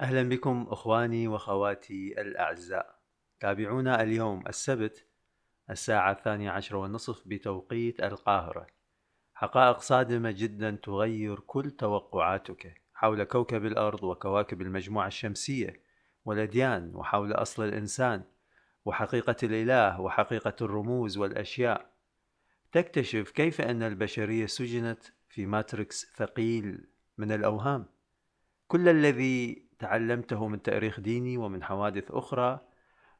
أهلا بكم أخواني وأخواتي الأعزاء تابعونا اليوم السبت الساعة الثانية عشر والنصف بتوقيت القاهرة حقائق صادمة جدا تغير كل توقعاتك حول كوكب الأرض وكواكب المجموعة الشمسية والأديان وحول أصل الإنسان وحقيقة الإله وحقيقة الرموز والأشياء تكتشف كيف أن البشرية سجنت في ماتريكس ثقيل من الأوهام كل الذي تعلمته من تاريخ ديني ومن حوادث اخرى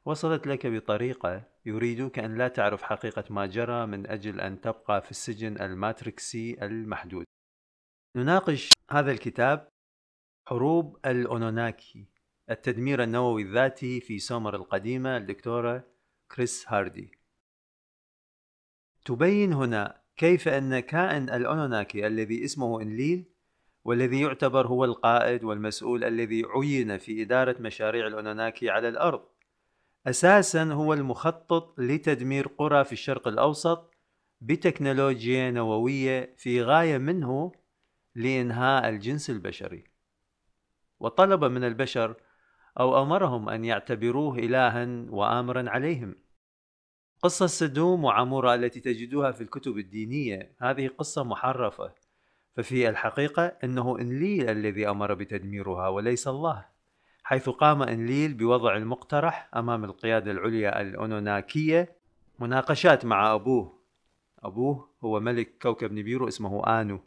وصلت لك بطريقه يريدوك ان لا تعرف حقيقه ما جرى من اجل ان تبقى في السجن الماتريكسي المحدود نناقش هذا الكتاب حروب الأونوناكي التدمير النووي الذاتي في سومر القديمة الدكتورة كريس هاردي تبين هنا كيف أن كائن الأونوناكي الذي اسمه إنليل والذي يعتبر هو القائد والمسؤول الذي عين في إدارة مشاريع الأنوناكي على الأرض أساسا هو المخطط لتدمير قرى في الشرق الأوسط بتكنولوجيا نووية في غاية منه لإنهاء الجنس البشري وطلب من البشر أو أمرهم أن يعتبروه إلها وآمرا عليهم قصة سدوم وعمورة التي تجدوها في الكتب الدينية هذه قصة محرفة ففي الحقيقة أنه إنليل الذي أمر بتدميرها وليس الله حيث قام إنليل بوضع المقترح أمام القيادة العليا الأونوناكية مناقشات مع أبوه أبوه هو ملك كوكب نبيرو اسمه آنو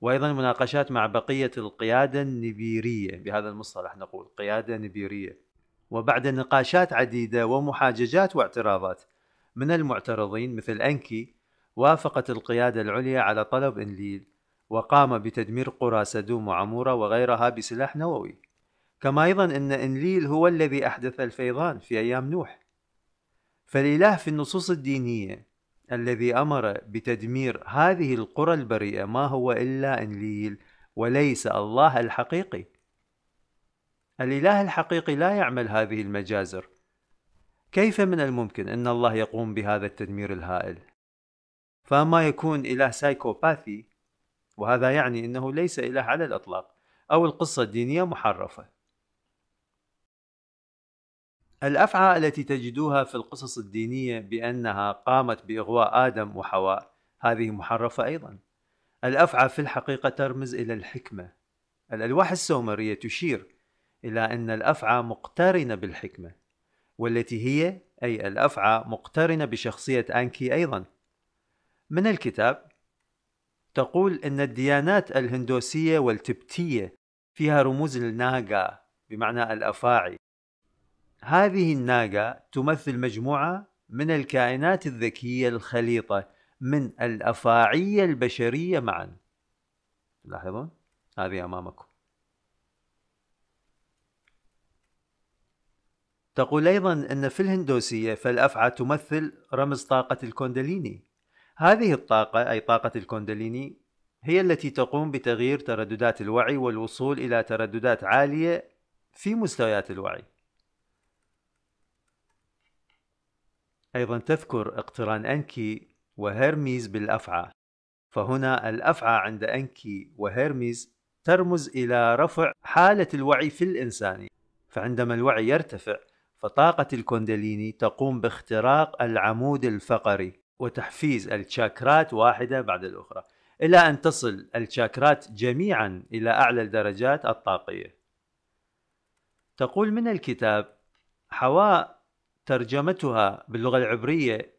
وأيضا مناقشات مع بقية القيادة النبيرية بهذا المصطلح نقول قيادة نبيرية وبعد نقاشات عديدة ومحاججات واعتراضات من المعترضين مثل أنكي وافقت القيادة العليا على طلب إنليل وقام بتدمير قرى سدوم وعمورة وغيرها بسلاح نووي كما أيضا أن إنليل هو الذي أحدث الفيضان في أيام نوح فالإله في النصوص الدينية الذي أمر بتدمير هذه القرى البريئة ما هو إلا إنليل وليس الله الحقيقي الإله الحقيقي لا يعمل هذه المجازر كيف من الممكن أن الله يقوم بهذا التدمير الهائل؟ فأما يكون إله سايكوباثي وهذا يعني أنه ليس إله على الإطلاق أو القصة الدينية محرفة الأفعى التي تجدوها في القصص الدينية بأنها قامت بإغواء آدم وحواء هذه محرفة أيضا الأفعى في الحقيقة ترمز إلى الحكمة الألواح السومرية تشير إلى أن الأفعى مقترنة بالحكمة والتي هي أي الأفعى مقترنة بشخصية أنكي أيضا من الكتاب تقول أن الديانات الهندوسية والتبتية فيها رموز الناغا بمعنى الأفاعي هذه الناغا تمثل مجموعة من الكائنات الذكية الخليطة من الأفاعية البشرية معا تلاحظون هذه أمامكم تقول أيضا أن في الهندوسية فالأفعى تمثل رمز طاقة الكونداليني هذه الطاقة أي طاقة الكونداليني هي التي تقوم بتغيير ترددات الوعي والوصول إلى ترددات عالية في مستويات الوعي. أيضا تذكر اقتران أنكي وهيرميز بالأفعى، فهنا الأفعى عند أنكي وهيرميز ترمز إلى رفع حالة الوعي في الإنسان، فعندما الوعي يرتفع فطاقة الكونداليني تقوم باختراق العمود الفقري وتحفيز الشاكرات واحدة بعد الأخرى إلى أن تصل الشاكرات جميعا إلى أعلى الدرجات الطاقية تقول من الكتاب حواء ترجمتها باللغة العبرية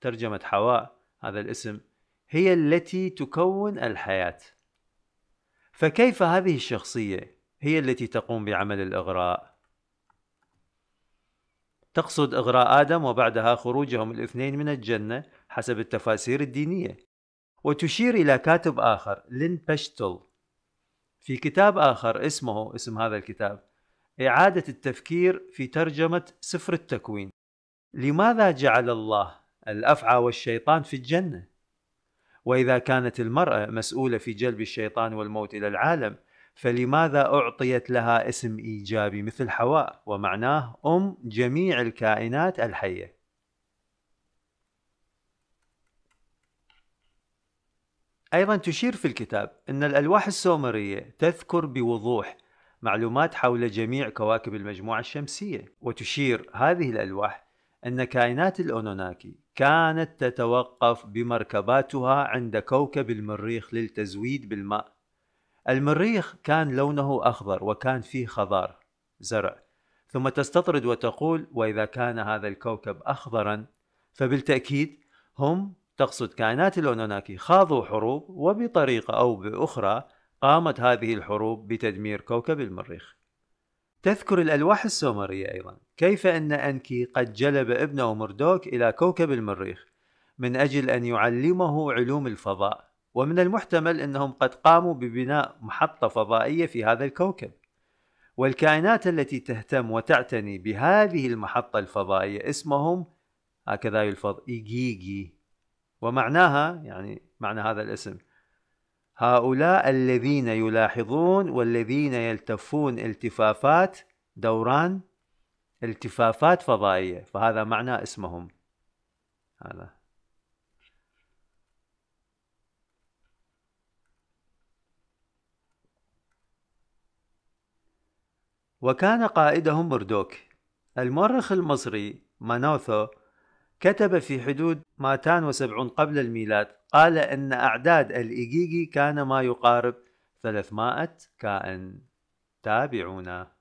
ترجمة حواء هذا الاسم هي التي تكون الحياة فكيف هذه الشخصية هي التي تقوم بعمل الإغراء تقصد إغراء آدم وبعدها خروجهم الاثنين من الجنة حسب التفاسير الدينية وتشير إلى كاتب آخر لين بشتل في كتاب آخر اسمه اسم هذا الكتاب إعادة التفكير في ترجمة سفر التكوين لماذا جعل الله الأفعى والشيطان في الجنة؟ وإذا كانت المرأة مسؤولة في جلب الشيطان والموت إلى العالم فلماذا أعطيت لها اسم إيجابي مثل حواء ومعناه أم جميع الكائنات الحية أيضا تشير في الكتاب أن الألواح السومرية تذكر بوضوح معلومات حول جميع كواكب المجموعة الشمسية وتشير هذه الألواح أن كائنات الأونوناكي كانت تتوقف بمركباتها عند كوكب المريخ للتزويد بالماء المريخ كان لونه أخضر وكان فيه خضار زرع ثم تستطرد وتقول وإذا كان هذا الكوكب أخضرا فبالتأكيد هم تقصد كائنات الأونوناكي خاضوا حروب وبطريقة أو بأخرى قامت هذه الحروب بتدمير كوكب المريخ تذكر الألواح السومرية أيضا كيف أن أنكي قد جلب ابنه مردوك إلى كوكب المريخ من أجل أن يعلمه علوم الفضاء ومن المحتمل أنهم قد قاموا ببناء محطة فضائية في هذا الكوكب والكائنات التي تهتم وتعتني بهذه المحطة الفضائية اسمهم هكذا يلفظ إيجيجي ومعناها يعني معنى هذا الاسم هؤلاء الذين يلاحظون والذين يلتفون التفافات دوران التفافات فضائية فهذا معنى اسمهم هذا وكان قائدهم مردوك المؤرخ المصري مانوثو كتب في حدود 270 قبل الميلاد قال أن أعداد الإيجيجي كان ما يقارب 300 كائن تابعونا